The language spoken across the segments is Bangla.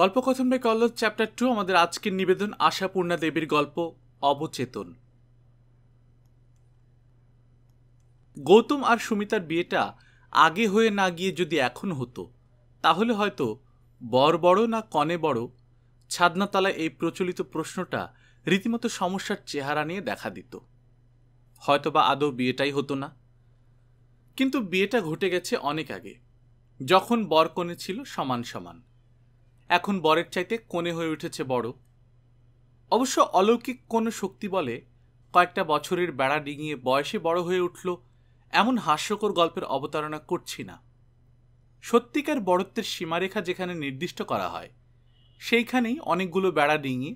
গল্পকথন বাই কল্লোল চ্যাপ্টার টু আমাদের আজকের নিবেদন আশাপূর্ণা দেবীর গল্প অবচেতন গৌতম আর সুমিতার বিয়েটা আগে হয়ে না গিয়ে যদি এখন হতো তাহলে হয়তো বর বড় না কনে বড় ছাদনাতলায় এই প্রচলিত প্রশ্নটা রীতিমতো সমস্যার চেহারা নিয়ে দেখা দিত হয়তো বা আদৌ বিয়েটাই হতো না কিন্তু বিয়েটা ঘটে গেছে অনেক আগে যখন বর কনে ছিল সমান সমান এখন বরের চাইতে কনে হয়ে উঠেছে বড় অবশ্য অলৌকিক কোনো শক্তি বলে কয়েকটা বছরের বেড়া ডিঙিয়ে বয়সে বড় হয়ে উঠল এমন হাস্যকর গল্পের অবতারণা করছি না সত্যিকার বড়ত্বের সীমারেখা যেখানে নির্দিষ্ট করা হয় সেইখানেই অনেকগুলো বেড়া ডিঙিয়ে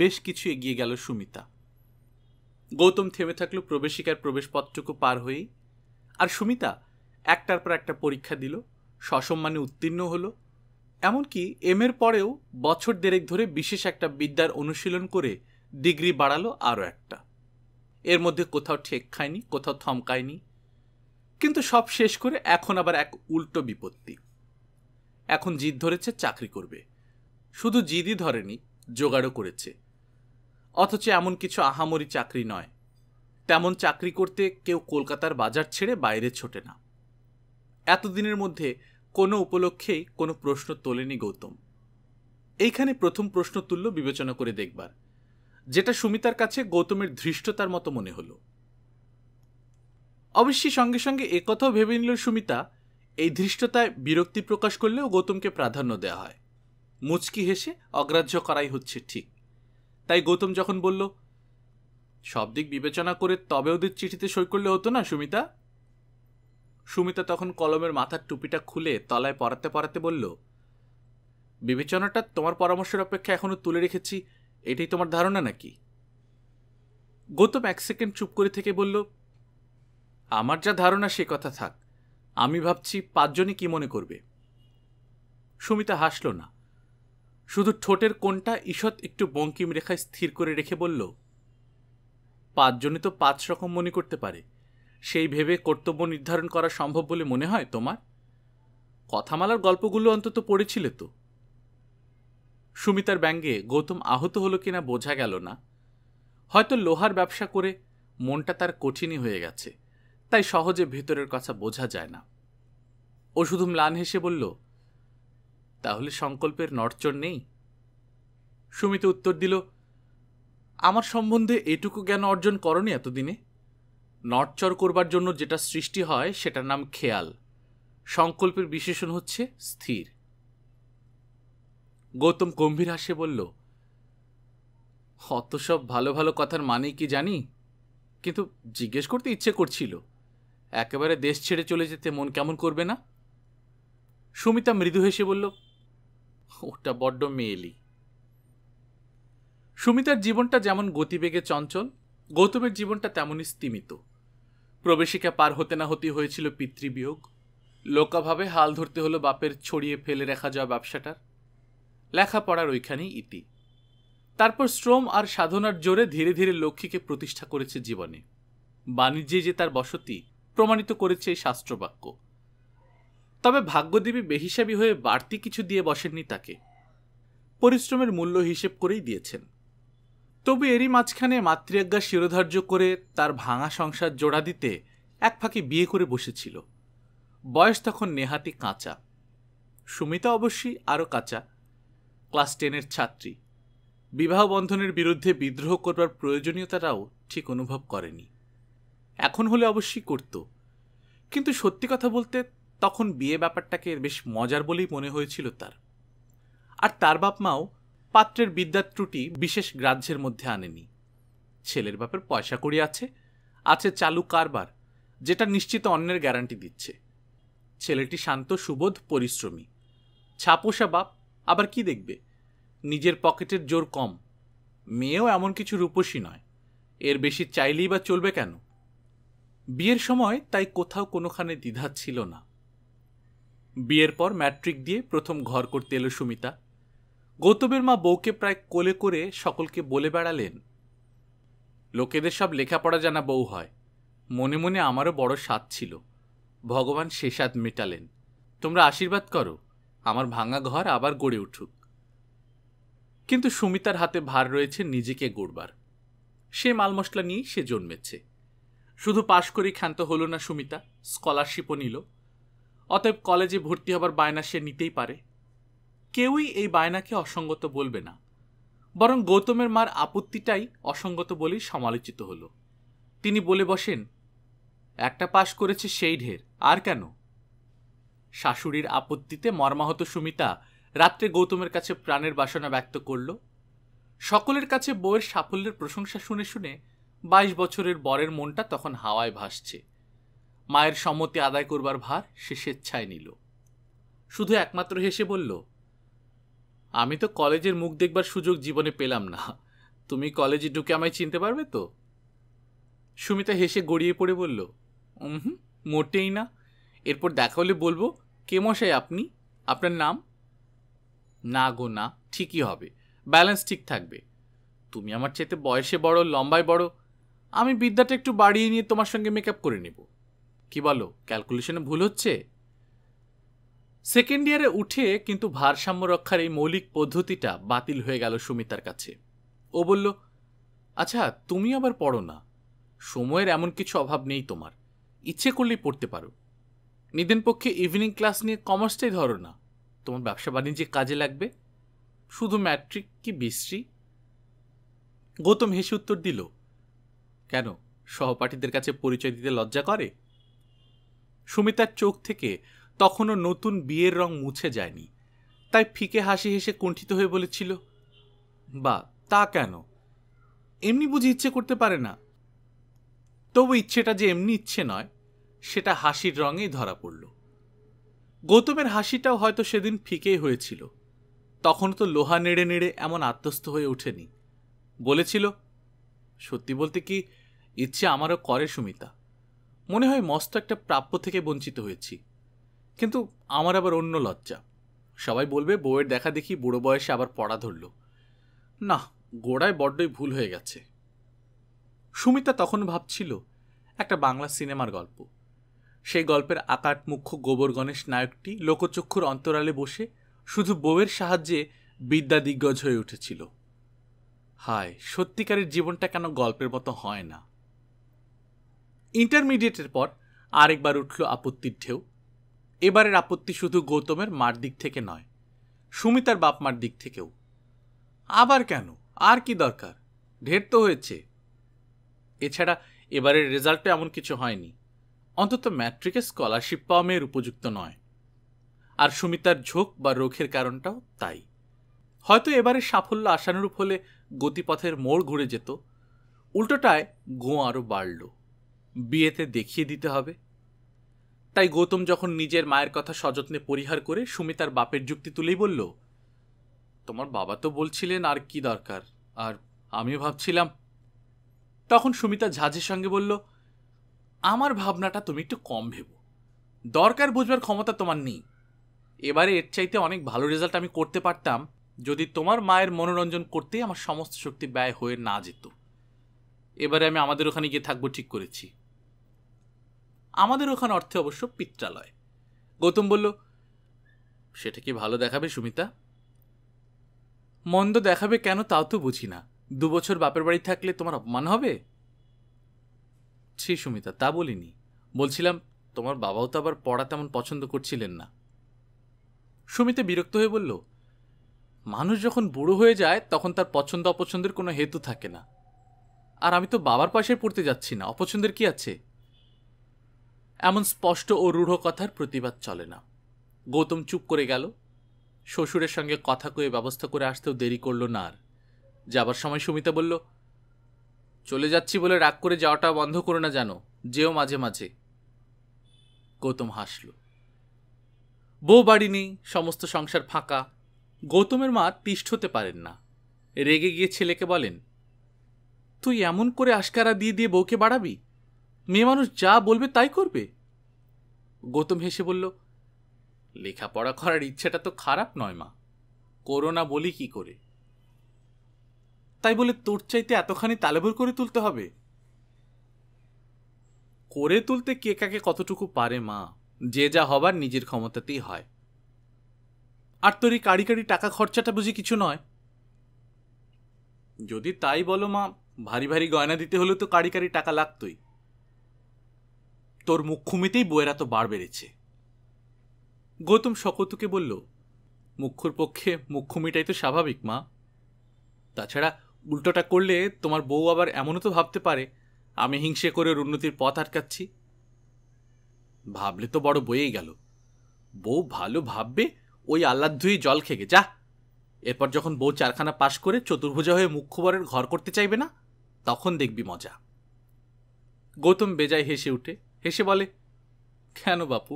বেশ কিছু এগিয়ে গেল সুমিতা গৌতম থেমে থাকলো প্রবেশিকার প্রবেশপথটুকু পার হয়েই আর সুমিতা একটার পর একটা পরীক্ষা দিল সসম্মানে উত্তীর্ণ হলো এমনকি এম এর পরেও বছর দেড়েক ধরে বিশেষ একটা বিদ্যার অনুশীলন করে ডিগ্রি বাড়ালো আরও একটা এর মধ্যে কোথাও ঠেক খায়নি কোথাও থমকায়নি কিন্তু সব শেষ করে এখন আবার এক উল্টো বিপত্তি এখন জিদ ধরেছে চাকরি করবে শুধু জিদই ধরেনি জোগাড়ও করেছে অথচ এমন কিছু আহামরি চাকরি নয় তেমন চাকরি করতে কেউ কলকাতার বাজার ছেড়ে বাইরে ছোটে না এতদিনের মধ্যে কোনো উপলক্ষেই কোনো প্রশ্ন তোলেনি গৌতম এইখানে প্রথম প্রশ্ন তুলল বিবেচনা করে দেখবার যেটা সুমিতার কাছে গৌতমের ধৃষ্টতার মতো মনে হল অবশ্যই সঙ্গে সঙ্গে একথাও ভেবে নিল সুমিতা এই ধৃষ্টতায় বিরক্তি প্রকাশ করলেও গৌতমকে প্রাধান্য দেওয়া হয় মুচকি হেসে অগ্রাহ্য করাই হচ্ছে ঠিক তাই গৌতম যখন বলল সব দিক বিবেচনা করে তবে ওদের চিঠিতে সই করলে হতো না সুমিতা সুমিতা তখন কলমের মাথার টুপিটা খুলে তলায় পড়াতে পড়াতে বলল বিবেচনাটা তোমার পরামর্শের অপেক্ষা এখনও তুলে রেখেছি এটাই তোমার ধারণা নাকি গৌতম এক সেকেন্ড চুপ করে থেকে বলল আমার যা ধারণা সে কথা থাক আমি ভাবছি পাঁচজনই কি মনে করবে সুমিতা হাসল না শুধু ঠোঁটের কোনটা ঈষৎ একটু বঙ্কিম রেখায় স্থির করে রেখে বলল পাঁচজনই তো পাঁচ রকম মনে করতে পারে সেই ভেবে কর্তব্য নির্ধারণ করা সম্ভব বলে মনে হয় তোমার কথামালার গল্পগুলো অন্তত পড়েছিলে তো সুমিতার ব্যঙ্গে গৌতম আহত হলো কিনা বোঝা গেল না হয়তো লোহার ব্যবসা করে মনটা তার কঠিনই হয়ে গেছে তাই সহজে ভেতরের কথা বোঝা যায় না ও শুধু ম্লান হেসে বলল তাহলে সংকল্পের নড়চড় নেই সুমিতা উত্তর দিল আমার সম্বন্ধে এটুকু জ্ঞান অর্জন করনি এতদিনে নড়চড় করবার জন্য যেটা সৃষ্টি হয় সেটার নাম খেয়াল সংকল্পের বিশেষণ হচ্ছে স্থির গৌতম গম্ভীর হাসে বলল অত সব ভালো ভালো কথার মানে কি জানি কিন্তু জিজ্ঞেস করতে ইচ্ছে করছিল একেবারে দেশ ছেড়ে চলে যেতে মন কেমন করবে না সুমিতা মৃদু হেসে বলল ওটা বড্ড মেয়েলি সুমিতার জীবনটা যেমন গতিবেগে চঞ্চল গৌতমের জীবনটা তেমনই স্তিমিত প্রবেশিকা পার হতে না হতেই হয়েছিল পিতৃবিয়োগ লোকাভাবে হাল ধরতে হলো বাপের ছড়িয়ে ফেলে রাখা যাওয়া ব্যবসাটার লেখাপড়ার ওইখানেই ইতি তারপর শ্রম আর সাধনার জোরে ধীরে ধীরে লক্ষ্মীকে প্রতিষ্ঠা করেছে জীবনে বাণিজ্যে যে তার বসতি প্রমাণিত করেছে এই শাস্ত্রবাক্য তবে ভাগ্যদেবী বেহিসাবি হয়ে বাড়তি কিছু দিয়ে বসেননি তাকে পরিশ্রমের মূল্য হিসেব করেই দিয়েছেন তবু এরই মাঝখানে মাতৃজ্ঞা শিরোধার্য করে তার ভাঙা সংসার জোড়া দিতে এক ফাঁকে বিয়ে করে বসেছিল বয়স তখন নেহাতি কাঁচা সুমিতা অবশ্যই আরও কাঁচা ক্লাস টেনের ছাত্রী বিবাহ বন্ধনের বিরুদ্ধে বিদ্রোহ করবার প্রয়োজনীয়তাটাও ঠিক অনুভব করেনি এখন হলে অবশ্যই করত কিন্তু সত্যি কথা বলতে তখন বিয়ে ব্যাপারটাকে বেশ মজার বলেই মনে হয়েছিল তার আর তার বাপ মাও পাত্রের বিদ্যার ত্রুটি বিশেষ গ্রাহ্যের মধ্যে আনেনি ছেলের বাপের পয়সা করি আছে আছে চালু কারবার যেটা নিশ্চিত অন্যের গ্যারান্টি দিচ্ছে ছেলেটি শান্ত সুবোধ পরিশ্রমী ছাপোষা বাপ আবার কি দেখবে নিজের পকেটের জোর কম মেয়েও এমন কিছু রূপসী নয় এর বেশি চাইলেই বা চলবে কেন বিয়ের সময় তাই কোথাও কোনোখানে দ্বিধা ছিল না বিয়ের পর ম্যাট্রিক দিয়ে প্রথম ঘর করতে এলো সুমিতা গৌতমের মা বউকে প্রায় কোলে করে সকলকে বলে বেড়ালেন লোকেদের সব লেখাপড়া জানা বউ হয় মনে মনে আমারও বড় স্বাদ ছিল ভগবান সে স্বাদ মেটালেন তোমরা আশীর্বাদ করো আমার ভাঙা ঘর আবার গড়ে উঠুক কিন্তু সুমিতার হাতে ভার রয়েছে নিজেকে গড়বার সে মাল মশলা নিয়েই সে জন্মেছে শুধু পাশ করে ক্ষান্ত হলো না সুমিতা স্কলারশিপও নিল অতএব কলেজে ভর্তি হবার বায়না সে নিতেই পারে কেউই এই বায়নাকে অসঙ্গত বলবে না বরং গৌতমের মার আপত্তিটাই অসঙ্গত বলেই সমালোচিত হল তিনি বলে বসেন একটা পাশ করেছে সেই ঢের আর কেন শাশুড়ির আপত্তিতে মর্মাহত সুমিতা রাত্রে গৌতমের কাছে প্রাণের বাসনা ব্যক্ত করল সকলের কাছে বউয়ের সাফল্যের প্রশংসা শুনে শুনে বাইশ বছরের বরের মনটা তখন হাওয়ায় ভাসছে মায়ের সম্মতি আদায় করবার ভার সে স্বেচ্ছায় নিল শুধু একমাত্র হেসে বলল আমি তো কলেজের মুখ দেখবার সুযোগ জীবনে পেলাম না তুমি কলেজে ঢুকে আমায় চিনতে পারবে তো সুমিতা হেসে গড়িয়ে পড়ে বলল হুম মোটেই না এরপর দেখা হলে বলবো কে মশাই আপনি আপনার নাম না গো না ঠিকই হবে ব্যালেন্স ঠিক থাকবে তুমি আমার চেতে বয়সে বড় লম্বায় বড় আমি বিদ্যাটা একটু বাড়িয়ে নিয়ে তোমার সঙ্গে মেকআপ করে নেব কি বলো ক্যালকুলেশনে ভুল হচ্ছে সেকেন্ড ইয়ারে উঠে কিন্তু ভারসাম্য রক্ষার এই মৌলিক পদ্ধতিটা বাতিল হয়ে গেল সুমিতার কাছে ও বলল আচ্ছা তুমি আবার পড়ো না সময়ের এমন কিছু অভাব নেই তোমার ইচ্ছে করলেই পড়তে পারো নিদেন পক্ষে ইভিনিং ক্লাস নিয়ে কমার্সটাই ধরো না তোমার ব্যবসা বাণিজ্যে কাজে লাগবে শুধু ম্যাট্রিক কি বিশ্রী গৌতম হেসে উত্তর দিল কেন সহপাঠীদের কাছে পরিচয় দিতে লজ্জা করে সুমিতার চোখ থেকে তখনও নতুন বিয়ের রং মুছে যায়নি তাই ফিকে হাসি হেসে কুণ্ঠিত হয়ে বলেছিল বা তা কেন এমনি বুঝি ইচ্ছে করতে পারে না তবু ইচ্ছেটা যে এমনি ইচ্ছে নয় সেটা হাসির রঙেই ধরা পড়ল গৌতমের হাসিটাও হয়তো সেদিন ফিকেই হয়েছিল তখন তো লোহা নেড়ে নেড়ে এমন আত্মস্থ হয়ে ওঠেনি বলেছিল সত্যি বলতে কি ইচ্ছে আমারও করে সুমিতা মনে হয় মস্ত একটা প্রাপ্য থেকে বঞ্চিত হয়েছি কিন্তু আমার আবার অন্য লজ্জা সবাই বলবে বউয়ের দেখা দেখি বুড়ো বয়সে আবার পড়া ধরল না গোড়ায় বড্ডই ভুল হয়ে গেছে সুমিতা তখন ভাবছিল একটা বাংলা সিনেমার গল্প সেই গল্পের আকাট মুখ্য গোবর গণেশ নায়কটি লোকচক্ষুর অন্তরালে বসে শুধু বউয়ের সাহায্যে বিদ্যা দিগ্গজ হয়ে উঠেছিল হায় সত্যিকারের জীবনটা কেন গল্পের মতো হয় না ইন্টারমিডিয়েটের পর আরেকবার উঠল আপত্তির ঢেউ এবারের আপত্তি শুধু গৌতমের মার দিক থেকে নয় সুমিতার বাপ মার দিক থেকেও আবার কেন আর কি দরকার ঢের তো হয়েছে এছাড়া এবারের রেজাল্টে এমন কিছু হয়নি অন্তত ম্যাট্রিকে স্কলারশিপ পাওয়া মেয়ের উপযুক্ত নয় আর সুমিতার ঝোঁক বা রোখের কারণটাও তাই হয়তো এবারে সাফল্য আশানুরূপ হলে গতিপথের মোড় ঘুরে যেত উল্টোটায় গো আরও বাড়ল বিয়েতে দেখিয়ে দিতে হবে তাই গৌতম যখন নিজের মায়ের কথা সযত্নে পরিহার করে সুমি তার বাপের যুক্তি তুলেই বলল তোমার বাবা তো বলছিলেন আর কি দরকার আর আমিও ভাবছিলাম তখন সুমিতা ঝাঁঝের সঙ্গে বলল আমার ভাবনাটা তুমি একটু কম ভেবো দরকার বুঝবার ক্ষমতা তোমার নেই এবারে এর চাইতে অনেক ভালো রেজাল্ট আমি করতে পারতাম যদি তোমার মায়ের মনোরঞ্জন করতে আমার সমস্ত শক্তি ব্যয় হয়ে না যেত এবারে আমি আমাদের ওখানে গিয়ে থাকবো ঠিক করেছি আমাদের ওখানে অর্থে অবশ্য পিত্রালয় গৌতম বলল সেটা কি ভালো দেখাবে সুমিতা মন্দ দেখাবে কেন তাও তো বুঝি না দু বছর বাপের বাড়ি থাকলে তোমার অপমান হবে ছি সুমিতা তা বলিনি বলছিলাম তোমার বাবাও তো আবার পড়া তেমন পছন্দ করছিলেন না সুমিতা বিরক্ত হয়ে বলল মানুষ যখন বুড়ো হয়ে যায় তখন তার পছন্দ অপছন্দের কোনো হেতু থাকে না আর আমি তো বাবার পাশে পড়তে যাচ্ছি না অপছন্দের কি আছে এমন স্পষ্ট ও রূঢ় কথার প্রতিবাদ চলে না গৌতম চুপ করে গেল শ্বশুরের সঙ্গে কথা কয়ে ব্যবস্থা করে আসতেও দেরি করল না আর যাবার সময় সুমিতা বলল চলে যাচ্ছি বলে রাগ করে যাওয়াটা বন্ধ করো না জানো যেও মাঝে মাঝে গৌতম হাসল বউ বাড়ি নেই সমস্ত সংসার ফাঁকা গৌতমের মা তিষ্ঠতে পারেন না রেগে গিয়ে ছেলেকে বলেন তুই এমন করে আশকারা দিয়ে দিয়ে বউকে বাড়াবি মেয়ে মানুষ যা বলবে তাই করবে গৌতম হেসে বলল লেখাপড়া করার ইচ্ছেটা তো খারাপ নয় মা করোনা না বলি কি করে তাই বলে তোর চাইতে এতখানি তালেবর করে তুলতে হবে করে তুলতে কে কাকে কতটুকু পারে মা যে যা হবার নিজের ক্ষমতাতেই হয় আর তোর এই কাড়ি কাড়ি টাকা খরচাটা বুঝি কিছু নয় যদি তাই বলো মা ভারী ভারী গয়না দিতে হলে তো কাড়ি কাড়ি টাকা লাগতই তোর মুখ্যমিতেই বইয়ের এত বার বেড়েছে গৌতম শকতুকে বলল মুখ্যর পক্ষে মুখ্যমিটাই তো স্বাভাবিক মা তাছাড়া উল্টোটা করলে তোমার বউ আবার এমনও তো ভাবতে পারে আমি হিংসে করে ওর উন্নতির পথ আটকাচ্ছি ভাবলে তো বড় বয়েই গেল বউ ভালো ভাববে ওই আল্লাদ ধুয়ে জল খেগে যা এরপর যখন বউ চারখানা পাশ করে চতুর্ভুজা হয়ে মুখ্যবরের ঘর করতে চাইবে না তখন দেখবি মজা গৌতম বেজায় হেসে উঠে হেসে বলে কেন বাপু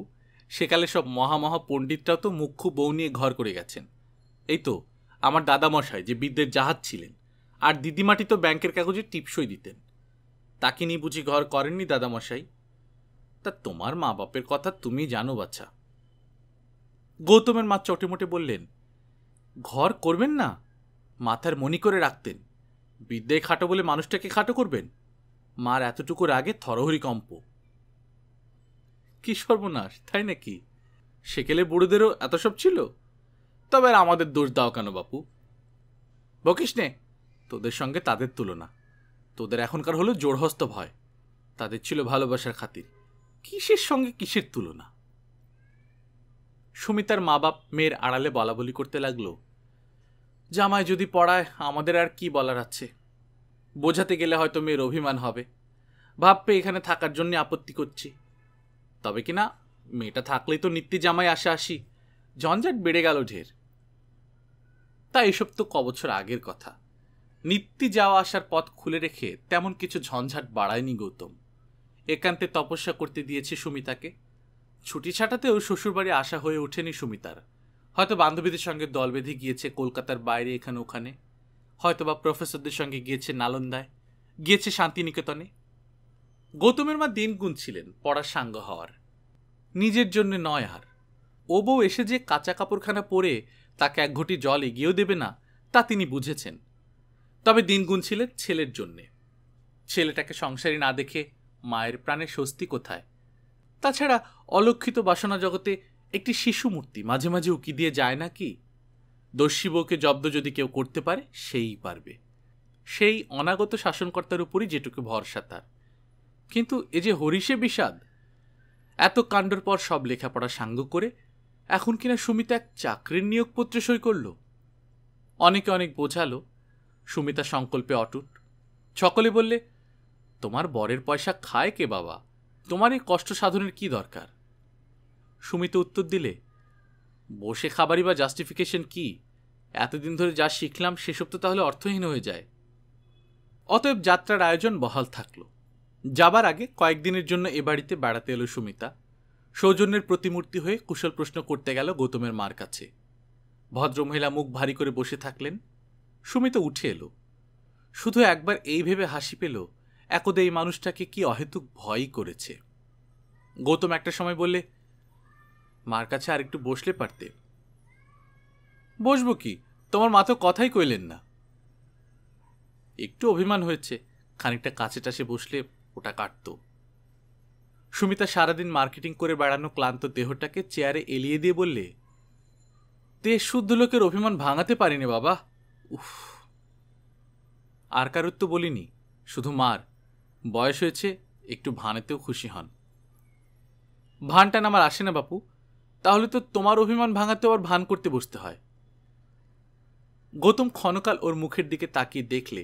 সেকালে সব মহামহা পণ্ডিতরাও তো মুখ্য বউ নিয়ে ঘর করে গেছেন এই তো আমার দাদামশাই যে বিদ্যের জাহাজ ছিলেন আর দিদিমাটি তো ব্যাংকের কাগজে টিপসই দিতেন তাকে নিয়ে বুঝি ঘর করেননি দাদামশাই তা তোমার মা বাপের কথা তুমি জানো বাচ্চা গৌতমের মা চটেমটে বললেন ঘর করবেন না মাথার মনি করে রাখতেন বিদ্যায় খাটো বলে মানুষটাকে খাটো করবেন মার এতটুকু রাগে থরহরি কম্প কি সর্বনাশ তাই নাকি সেকেলে বুড়োদেরও এত সব ছিল তবে আর আমাদের দোষ দাও কেন বাপু বকিস নে তোদের সঙ্গে তাদের তুলনা তোদের এখনকার হলো জোরহস্ত ভয় তাদের ছিল ভালোবাসার খাতির কিসের সঙ্গে কিসের তুলনা সুমিতার মা বাপ মেয়ের আড়ালে বলা বলি করতে লাগলো জামায় যদি পড়ায় আমাদের আর কি বলার আছে বোঝাতে গেলে হয়তো মেয়ের অভিমান হবে ভাববে এখানে থাকার জন্য আপত্তি করছি তবে কি না মেয়েটা থাকলেই তো নিত্যি জামাই আসা আসি ঝঞ্ঝাট বেড়ে গেল ঢের তা এসব তো কবছর আগের কথা নিত্যি যাওয়া আসার পথ খুলে রেখে তেমন কিছু ঝঞ্ঝাট বাড়ায়নি গৌতম একান্তে তপস্যা করতে দিয়েছে সুমিতাকে ছুটি ছাটাতেও শ্বশুরবাড়ি আসা হয়ে ওঠেনি সুমিতার হয়তো বান্ধবীদের সঙ্গে দল বেঁধে গিয়েছে কলকাতার বাইরে এখানে ওখানে হয়তোবা প্রফেসরদের সঙ্গে গিয়েছে নালন্দায় গিয়েছে শান্তিনিকেতনে গৌতমের মা দিন গুনছিলেন পড়ার সাঙ্গ হওয়ার নিজের জন্য নয় আর ও বউ এসে যে কাঁচা কাপড়খানা পরে তাকে এক ঘটি জল এগিয়েও দেবে না তা তিনি বুঝেছেন তবে দিন গুনছিলেন ছেলের জন্যে ছেলেটাকে সংসারী না দেখে মায়ের প্রাণে স্বস্তি কোথায় তাছাড়া অলক্ষিত বাসনা জগতে একটি শিশু মূর্তি মাঝে মাঝে উকি দিয়ে যায় না কি দস্যী বউকে জব্দ যদি কেউ করতে পারে সেই পারবে সেই অনাগত শাসনকর্তার উপরই যেটুকু ভরসা তার কিন্তু এ যে হরিষে বিষাদ এত কাণ্ডর পর সব লেখাপড়া সাঙ্গ করে এখন কিনা সুমিতা এক চাকরির নিয়োগপত্রে সই করল অনেকে অনেক বোঝালো সুমিতা সংকল্পে অটুট সকলে বললে তোমার বরের পয়সা খায় কে বাবা তোমার এই কষ্ট সাধনের কি দরকার সুমিতা উত্তর দিলে বসে খাবারই বা জাস্টিফিকেশন কি এতদিন ধরে যা শিখলাম সেসব তো তাহলে অর্থহীন হয়ে যায় অতএব যাত্রার আয়োজন বহাল থাকলো যাবার আগে কয়েকদিনের জন্য এ বাড়িতে বেড়াতে এলো সুমিতা সৌজন্যের প্রতিমূর্তি হয়ে কুশল প্রশ্ন করতে গেল গৌতমের মার কাছে ভদ্রমহিলা মুখ ভারী করে বসে থাকলেন সুমিতা উঠে এলো শুধু একবার এই ভেবে হাসি পেল একদে এই মানুষটাকে কি অহেতুক ভয়ই করেছে গৌতম একটা সময় বললে মার কাছে আর একটু বসলে পারতে বসবো কি তোমার মা তো কথাই কইলেন না একটু অভিমান হয়েছে খানিকটা কাছে টাছে বসলে ওটা কাটত সুমিতা সারাদিন মার্কেটিং করে বেড়ানো ক্লান্ত দেহটাকে চেয়ারে এলিয়ে দিয়ে বললে তে শুদ্ধ লোকের অভিমান ভাঙাতে পারিনি বাবা উফ আর কারুর তো বলিনি শুধু মার বয়স হয়েছে একটু ভানেতেও খুশি হন ভানটা আমার আসে না বাপু তাহলে তো তোমার অভিমান ভাঙাতে আবার ভান করতে বসতে হয় গৌতম ক্ষণকাল ওর মুখের দিকে তাকিয়ে দেখলে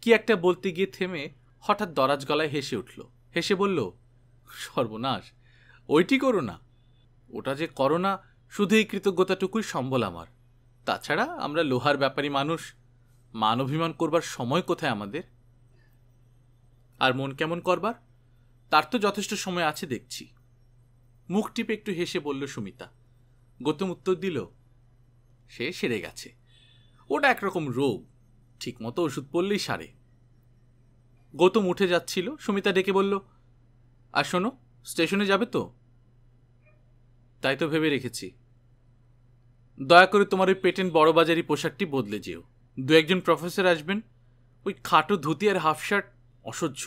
কি একটা বলতে গিয়ে থেমে হঠাৎ দরাজ গলায় হেসে উঠল হেসে বলল সর্বনাশ ওইটি করো না ওটা যে করো না শুধু এই কৃতজ্ঞতাটুকুই সম্বল আমার তাছাড়া আমরা লোহার ব্যাপারী মানুষ মান অভিমান করবার সময় কোথায় আমাদের আর মন কেমন করবার তার তো যথেষ্ট সময় আছে দেখছি মুখ টিপে একটু হেসে বলল সুমিতা গৌতম উত্তর দিল সে সেরে গেছে ওটা একরকম রোগ ঠিকমতো ওষুধ পড়লেই সারে গৌতম উঠে যাচ্ছিল সুমিতা ডেকে বলল আর শোনো স্টেশনে যাবে তো তাই তো ভেবে রেখেছি দয়া করে তোমার ওই পেটেন্ট বড়বাজারি পোশাকটি বদলে যেও দু একজন প্রফেসর আসবেন ওই খাটো ধুতি আর হাফ শার্ট অসহ্য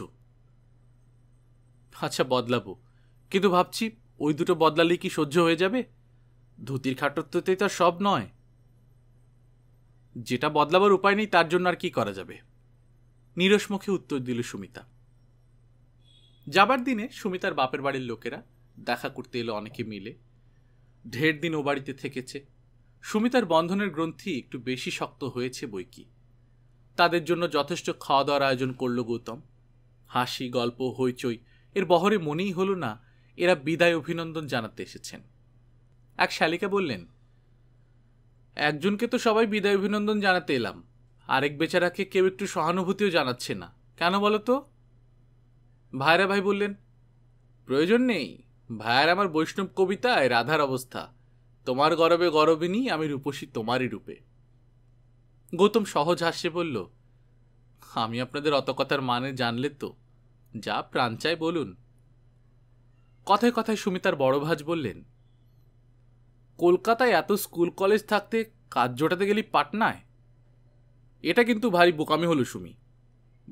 আচ্ছা বদলাবো কিন্তু ভাবছি ওই দুটো বদলালে কি সহ্য হয়ে যাবে ধুতির খাটত্বতেই তো সব নয় যেটা বদলাবার উপায় নেই তার জন্য আর কি করা যাবে নিরসমুখে মুখে উত্তর দিল সুমিতা যাবার দিনে সুমিতার বাপের বাড়ির লোকেরা দেখা করতে এলো অনেকে মিলে ঢের দিন ও বাড়িতে থেকেছে সুমিতার বন্ধনের গ্রন্থি একটু বেশি শক্ত হয়েছে বই কি তাদের জন্য যথেষ্ট খাওয়া দাওয়ার আয়োজন করল গৌতম হাসি গল্প হইচই এর বহরে মনেই হলো না এরা বিদায় অভিনন্দন জানাতে এসেছেন এক শালিকা বললেন একজনকে তো সবাই বিদায় অভিনন্দন জানাতে এলাম আরেক বেচারাকে কেউ একটু সহানুভূতিও জানাচ্ছে না কেন বলো তো ভাইরা ভাই বললেন প্রয়োজন নেই ভাইয়ার আমার বৈষ্ণব কবিতায় রাধার অবস্থা তোমার গরবে গরবিনী আমি রূপসী তোমারই রূপে গৌতম সহজ হাস্যে বলল আমি আপনাদের অত কথার মানে জানলে তো যা প্রাণ চাই বলুন কথায় কথায় সুমিতার বড় ভাজ বললেন কলকাতায় এত স্কুল কলেজ থাকতে কাজ জোটাতে গেলি পাটনায় এটা কিন্তু ভারী বোকামি হলো সুমি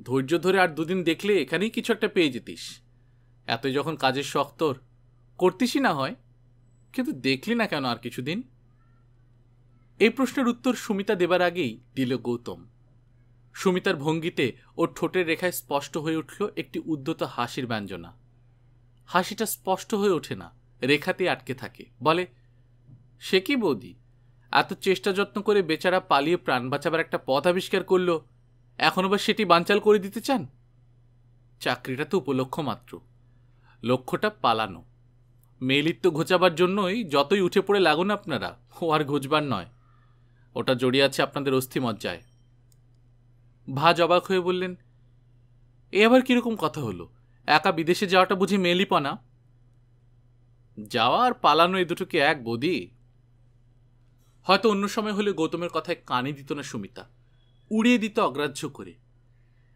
ধৈর্য ধরে আর দুদিন দেখলে এখানেই কিছু একটা পেয়ে যেতিস এত যখন কাজের শক্তর করতিসই না হয় কিন্তু দেখলি না কেন আর কিছুদিন এই প্রশ্নের উত্তর সুমিতা দেবার আগেই দিল গৌতম সুমিতার ভঙ্গিতে ওর ঠোঁটের রেখায় স্পষ্ট হয়ে উঠল একটি উদ্যত হাসির ব্যঞ্জনা হাসিটা স্পষ্ট হয়ে ওঠে না রেখাতে আটকে থাকে বলে সে কি বৌদি এত চেষ্টা যত্ন করে বেচারা পালিয়ে প্রাণ বাঁচাবার একটা পথ আবিষ্কার করল এখন আবার সেটি বানচাল করে দিতে চান চাকরিটা তো উপলক্ষ মাত্র লক্ষ্যটা পালানো মেয়েলিত্ব ঘোচাবার জন্যই যতই উঠে পড়ে লাগুন আপনারা ও আর ঘোচবার নয় ওটা জড়িয়ে আছে আপনাদের অস্থিমজ্জায় ভা জবাক হয়ে বললেন এ আবার কীরকম কথা হলো একা বিদেশে যাওয়াটা বুঝি মেলিপনা যাওয়া আর পালানো এই দুটোকে এক বদি হয়তো অন্য সময় হলে গৌতমের কথায় কানে দিত না সুমিতা উড়িয়ে দিত অগ্রাহ্য করে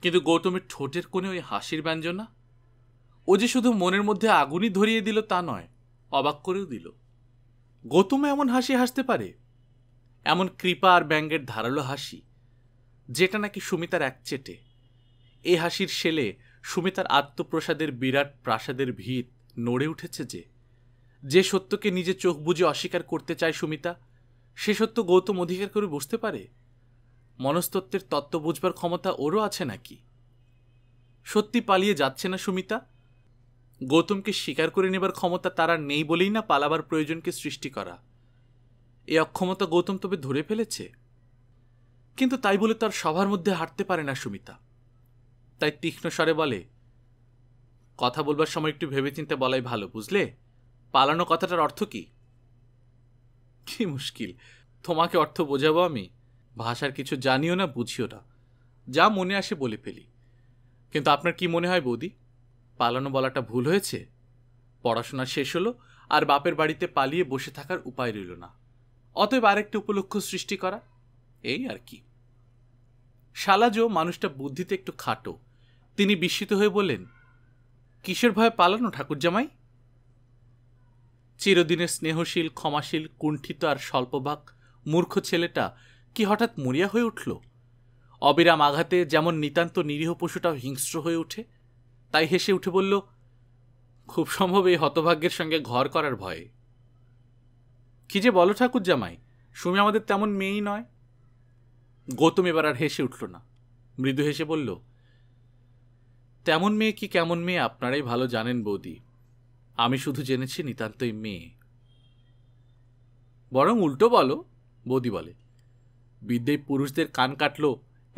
কিন্তু গৌতমের ঠোঁটের কোণে ওই হাসির ব্যঞ্জনা ও যে শুধু মনের মধ্যে আগুনই ধরিয়ে দিল তা নয় অবাক করেও দিল গৌতম এমন হাসি হাসতে পারে এমন কৃপা আর ব্যঙ্গের ধারালো হাসি যেটা নাকি সুমিতার একচেটে এই হাসির সেলে সুমিতার আত্মপ্রসাদের বিরাট প্রাসাদের ভিত নড়ে উঠেছে যে যে সত্যকে নিজে চোখ বুঝে অস্বীকার করতে চায় সুমিতা সে সত্য গৌতম অধিকার করে বুঝতে পারে মনস্তত্ত্বের তত্ত্ব বুঝবার ক্ষমতা ওরও আছে নাকি সত্যি পালিয়ে যাচ্ছে না সুমিতা গৌতমকে স্বীকার করে নেবার ক্ষমতা তারা নেই বলেই না পালাবার প্রয়োজনকে সৃষ্টি করা এ অক্ষমতা গৌতম তবে ধরে ফেলেছে কিন্তু তাই বলে তার সবার মধ্যে হাঁটতে পারে না সুমিতা তাই তীক্ষ্ণ স্বরে বলে কথা বলবার সময় একটু ভেবেচিন্তে বলাই ভালো বুঝলে পালানো কথাটার অর্থ কী কি মুশকিল তোমাকে অর্থ বোঝাবো আমি ভাষার কিছু জানিও না বুঝিও না যা মনে আসে বলে ফেলি কিন্তু আপনার কি মনে হয় বৌদি পালানো বলাটা ভুল হয়েছে পড়াশোনা শেষ হলো আর বাপের বাড়িতে পালিয়ে বসে থাকার উপায় রইল না অতএব আরেকটি উপলক্ষ সৃষ্টি করা এই আর কি শালাজো মানুষটা বুদ্ধিতে একটু খাটো তিনি বিস্মিত হয়ে বললেন কিসের ভয়ে পালানো ঠাকুর জামাই চিরদিনের স্নেহশীল ক্ষমাশীল কুণ্ঠিত আর স্বল্পভাগ মূর্খ ছেলেটা কি হঠাৎ মরিয়া হয়ে উঠল অবিরাম আঘাতে যেমন নিতান্ত নিরীহ পশুটাও হিংস্র হয়ে উঠে তাই হেসে উঠে বলল খুব সম্ভব এই হতভাগ্যের সঙ্গে ঘর করার ভয়ে কি যে বলো ঠাকুর জামাই সুমি আমাদের তেমন মেয়েই নয় গৌতম এবার আর হেসে উঠল না মৃদু হেসে বলল তেমন মেয়ে কি কেমন মেয়ে আপনারাই ভালো জানেন বৌদি আমি শুধু জেনেছি নিতান্তই মেয়ে বরং উল্টো বলো বৌদি বলে বিদ্যে পুরুষদের কান কাটলো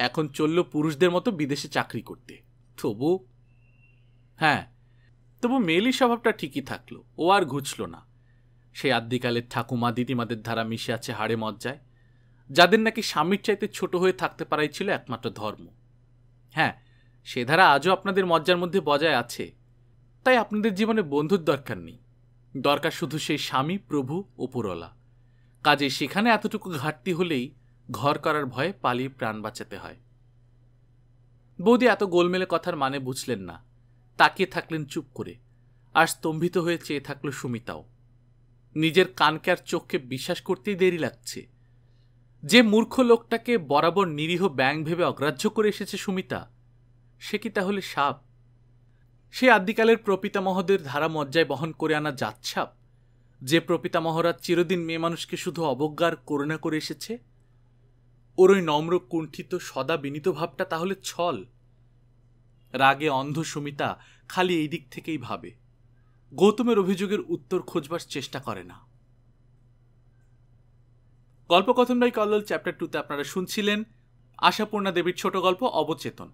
এখন চলল পুরুষদের মতো বিদেশে চাকরি করতে তবু হ্যাঁ তবু মেয়েলি স্বভাবটা ঠিকই থাকলো ও আর ঘুচল না সেই আদ্যিকালের ঠাকুমা দিদিমাদের ধারা মিশে আছে হাড়ে মজ্জায় যাদের নাকি স্বামীর চাইতে ছোট হয়ে থাকতে পারাই ছিল একমাত্র ধর্ম হ্যাঁ সে ধারা আজও আপনাদের মজ্জার মধ্যে বজায় আছে তাই আপনাদের জীবনে বন্ধুর দরকার নেই দরকার শুধু সেই স্বামী প্রভু ওপরলা কাজে সেখানে এতটুকু ঘাটতি হলেই ঘর করার ভয়ে পালিয়ে প্রাণ বাঁচাতে হয় বৌদি এত গোলমেলে কথার মানে বুঝলেন না তাকিয়ে থাকলেন চুপ করে আর স্তম্ভিত হয়ে চেয়ে থাকল সুমিতাও নিজের কানকে আর চোখকে বিশ্বাস করতেই দেরি লাগছে যে মূর্খ লোকটাকে বরাবর নিরীহ ব্যাং ভেবে অগ্রাহ্য করে এসেছে সুমিতা সে কি তাহলে সাপ সে আদ্যিকালের প্রপিতামহদের ধারা মজ্জায় বহন করে আনা যাচ্ছাপ যে প্রপিতামহরা চিরদিন মেয়ে মানুষকে শুধু অবজ্ঞার করুণা করে এসেছে ওর ওই নম্র কুণ্ঠিত সদা বিনীত ভাবটা তাহলে ছল রাগে অন্ধ সুমিতা খালি এই দিক থেকেই ভাবে গৌতমের অভিযোগের উত্তর খোঁজবার চেষ্টা করে না গল্পকথন বাই কল্লোল চ্যাপ্টার টুতে আপনারা শুনছিলেন আশাপূর্ণা দেবীর ছোট গল্প অবচেতন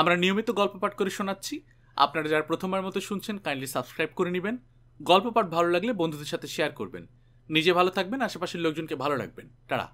আমরা নিয়মিত গল্প পাঠ করে শোনাচ্ছি আপনারা যারা প্রথমবার মতো শুনছেন কাইন্ডলি সাবস্ক্রাইব করে নেবেন গল্প পাঠ ভালো লাগলে বন্ধুদের সাথে শেয়ার করবেন নিজে ভালো থাকবেন আশেপাশের লোকজনকে ভালো রাখবেন টাড়া